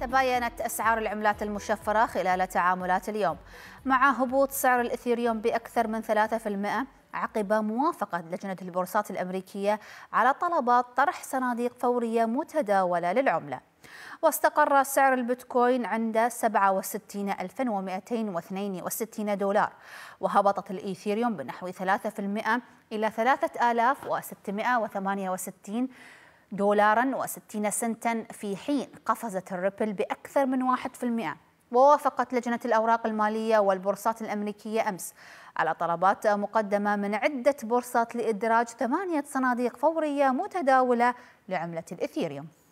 تباينت أسعار العملات المشفرة خلال تعاملات اليوم مع هبوط سعر الإثيريوم بأكثر من 3% عقب موافقة لجنة البورصات الأمريكية على طلبات طرح صناديق فورية متداولة للعملة واستقر سعر البيتكوين عند 67262 دولار وهبطت الإيثيريوم بنحو 3% إلى 3668 دولارا وستين سنتا في حين قفزت الريبل بأكثر من 1% ووافقت لجنة الأوراق المالية والبورصات الأمريكية أمس على طلبات مقدمة من عدة بورصات لإدراج ثمانية صناديق فورية متداولة لعملة الإثيريوم